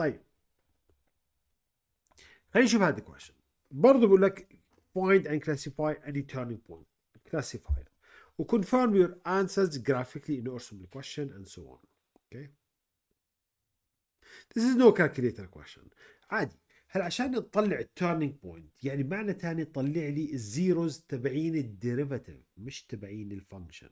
طيب خلينا نشوف هذا الكويشن برضه بيقول لك find and classify any turning point classifier confirm your answers graphically in order to the question and so on okay this is no calculator question عادي هل عشان نطلع turning بوينت يعني معنى ثاني طلع لي الزيروز تبعين الديريفاتيف مش تبعين الفانكشن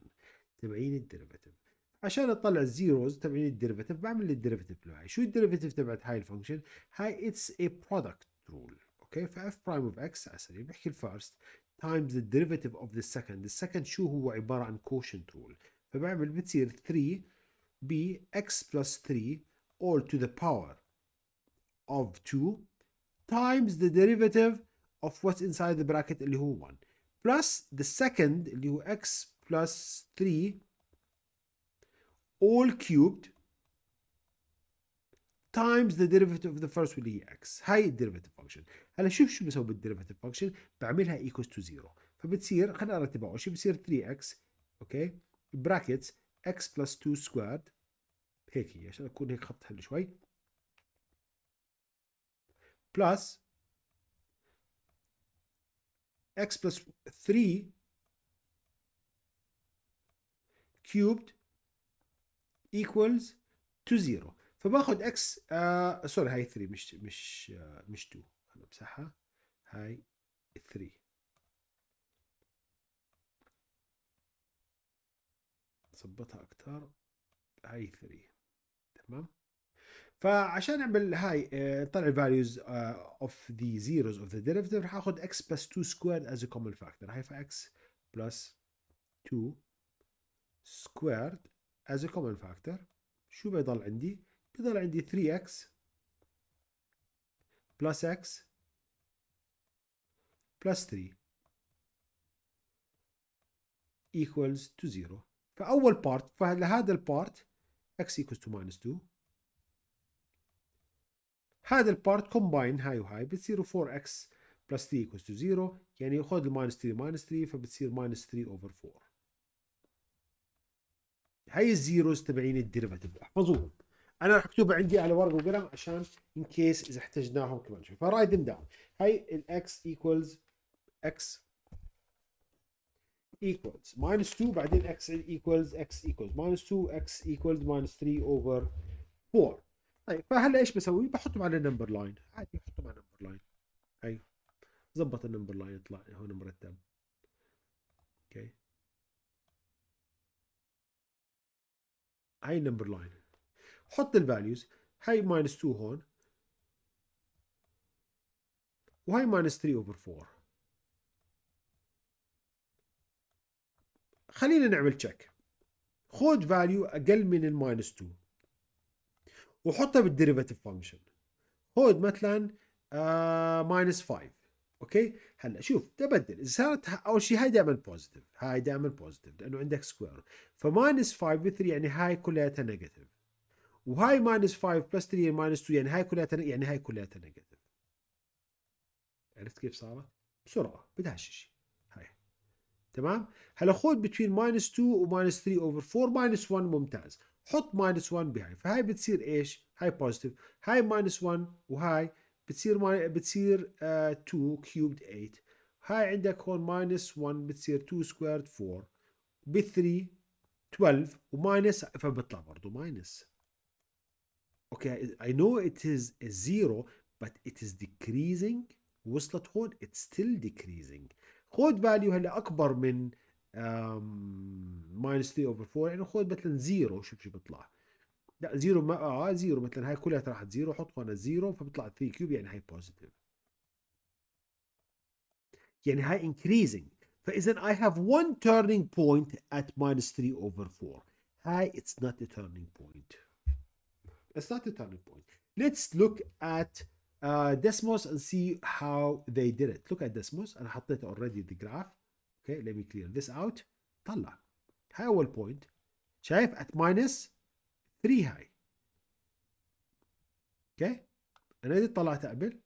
تبعين الديريفاتيف عشان اطلع الزيروز تبعين الديريفيتيف بعمل الديريفيتيف تبعي شو الديريفيتيف تبعت هاي الفانكشن هاي اتس ا برودكت رول اوكي فاف برايم اوف اكس على سبيل بحكي الفيرست تايمز الديريفيتيف اوف ذا سكند السكند شو هو عباره عن كوشنت رول فبعمل بتصير 3 ب اكس بلس 3 all to the power of 2 times the derivative of what's inside the bracket اللي هو 1 بلس the second اللي هو x plus 3 all cubed تايمز ذا ديريفيتيف اوف ذا فيرست واللي هي اكس هاي الديريفيتيف فانكشن هلا شوف شو بسوي بالديريفيتيف فانكشن بعملها ايكوز تو زيرو فبتصير خلينا ارتبها اول شيء بصير 3 اكس اوكي براكتس اكس بلس 2 سكواد هيك هي عشان اكون هيك خط حلو شوي بلس اكس بلس 3 كيوبد equals to zero فباخذ x آه سوري هاي 3 مش مش آه مش 2 انا امسحها هاي 3 ظبطها اكثر هاي 3 تمام فعشان اعمل هاي طلع values of the zeros of the derivative راح اخذ x plus 2 squared as a common factor هاي ف x plus 2 squared as a common factor شو بيضل عندي؟ بيضل عندي 3x plus x plus 3 equals to 0 فأول part فلهذا البارت x equals to minus 2 هذا البارت كومباين هاي وهاي بتصيروا 4x plus 3 equals to 0 يعني خذ الماينس 3 ماينس 3 فبتصير minus 3 over 4 هاي الزيروز تبعين الديريفاتيف احفظوهم انا راح اكتبها عندي على ورقه وقلم عشان ان كيس اذا احتجناهم كمان شوي فرايت ذم داون هاي الاكس ايكوالز اكس ايكوالز minus 2 بعدين x ايكوالز x ايكوالز minus 2 x ايكوالز minus 3 over 4 طيب فهلا ايش بسوي؟ بحطهم على النمبر لاين عادي بحطهم على النمبر لاين هاي ظبط النمبر لاين يطلع هون مرتب اوكي okay. هاي النمبر لاين حط الفاليوز هاي ماينس 2 هون وهاي ماينس 3 اوفر 4 خلينا نعمل تشيك خذ فاليو اقل من الماينس 2 وحطها بالديريفيتيف فانكشن خذ مثلا ماينس uh, 5 اوكي هلا شوف تبدل اذا صارت اول شيء هاي دائما بوزيتيف هاي دائما بوزيتيف لانه عندك سكوير فماينس 5 بال 3 يعني هاي كلياتها نيجاتيف وهاي ماينس 5 بلس 3 ماينس 2 يعني هاي كلياتها يعني هاي كلياتها نيجاتيف عرفت كيف صارت؟ بسرعه بدها شيء هاي تمام هلا خذ بتوين ماينس 2 وماينس 3 اوفر 4 ماينس 1 ممتاز حط ماينس 1 بهاي فهاي بتصير ايش؟ هاي بوزيتيف هاي ماينس 1 وهاي بتصير ماي... بتصير 2 كيوبد 8 هاي عندك هون ماينس 1 بتصير 2 سكويرد 4 ب 3 12 وماينس فبطلع برضه ماينس اوكي اي نو ات از زيرو بس ات از decreasing وصلت هون ات ستيل decreasing خود فاليو هلا اكبر من ماينس 3 اوفر 4 يعني خود مثلا زيرو شوف شو بيطلع لا زيرو ما اه زيرو مثلا هاي كلها راحت زيرو حط هون زيرو فبيطلع 3 كيوب يعني هاي بوزيتيف يعني هاي انكريزينج فاذا اي هاف 1 تيرنينج بوينت ات ماينس 3 اوفر 4 هاي اتس نوت ا تيرنينج بوينت اتس نوت ا تيرنينج بوينت ليتس لوك ات ديسموس اند سي هاو ذي ديد ات لوك ات ديسموس انا حطيت اوريدي ذا جراف اوكي ليت مي كلير ذس اوت طلع هاي اول بوينت شايف ات ماينس 3 3 هاي اوكي انا اذا طلعت قبل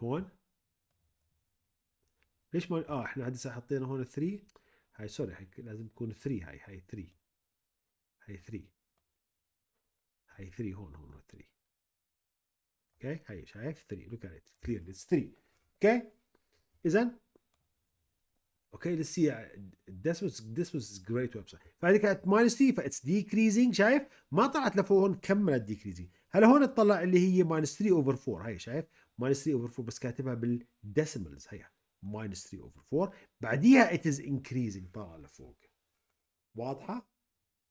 هون ليش ما اه احنا هسه حطينا هون 3 هاي سوري هاي لازم تكون 3 هاي هاي 3 هاي 3 هاي 3 هون هون 3 اوكي هاي شايف 3 لوك ات كليرلي 3 اوكي اذا اوكي ليتس سي ذس واز ذس واز جريت ويب سايت فهذه كانت ماينس 3 فاتس ديكريزنج شايف ما طلعت لفوق هون كملت ديكريزنج هلا هون تطلع اللي هي ماينس 3 اوفر 4 هي شايف ماينس 3 اوفر 4 بس كاتبها بالديسيمالز هي ماينس 3 اوفر 4 بعديها ات از انكريزنج طالعه لفوق واضحه؟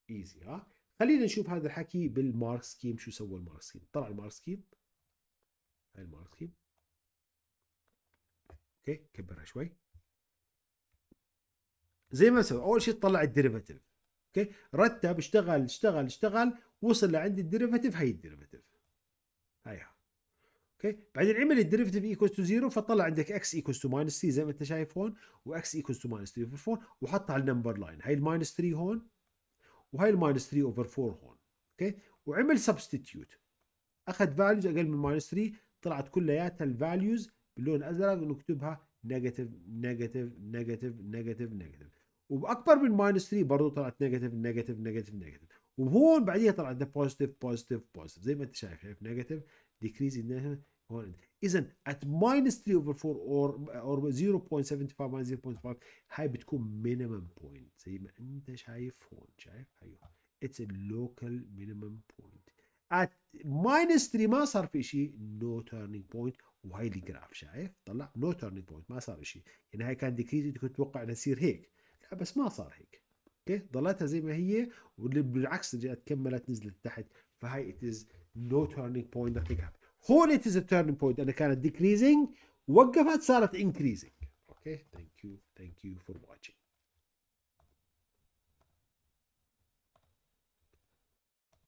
ايزي ها خلينا نشوف هذا الحكي بالمارك سكيم شو سوى المارك سكيم طلع المارك سكيم هاي المارك سكيم اوكي كبرها شوي زي ما سوى اول شيء طلع الديريفاتيف اوكي رتب اشتغل اشتغل اشتغل وصل لعند الديريفاتيف هي الديريفاتيف هيها اوكي بعدين عمل الديريفاتيف ايكوز تو زيرو فطلع عندك اكس ايكوز تو ماينس 3 زي ما انت شايف هون واكس ايكوز تو ماينس 3 اوفر 4 وحطها على النمبر لاين هي الماينس 3 هون وهي الماينس 3 اوفر 4 هون اوكي وعمل سبستيتيوت اخذ فاليوز اقل من ماينس 3 طلعت كلياتها الفاليوز باللون الازرق ونكتبها نيجاتيف نيجاتيف نيجاتيف نيجاتيف نيجاتيف وباكبر من ماينس 3 برضه طلعت نيجاتيف نيجاتيف نيجاتيف نيجاتيف وهون بعديها طلعت ذا بوزيتيف بوزيتيف بوزيتيف زي ما انت شايف شايف نيجاتيف ديكريزنج هون اذا ات ماينس 3 اوفر 4 اور اور 0.75 ماينس 0.5 هاي بتكون مينيمم بوينت زي ما انت شايف هون شايف ايوه اتس اللوكال مينيمم بوينت ات ماينس 3 ما صار في شيء نو تيرنينج بوينت وهي الجراف شايف طلع نو تيرنينج بوينت ما صار شيء يعني هاي كان ديكريز كنت اتوقع انها تصير هيك بس ما صار هيك اوكي ضلتها زي ما هي واللي بالعكس رجعت كملت نزلت تحت فهاي it is نو turning بوينت nothing happened هون is a turning بوينت انا كانت decreasing وقفت صارت increasing اوكي ثانك يو ثانك يو فور واتشينج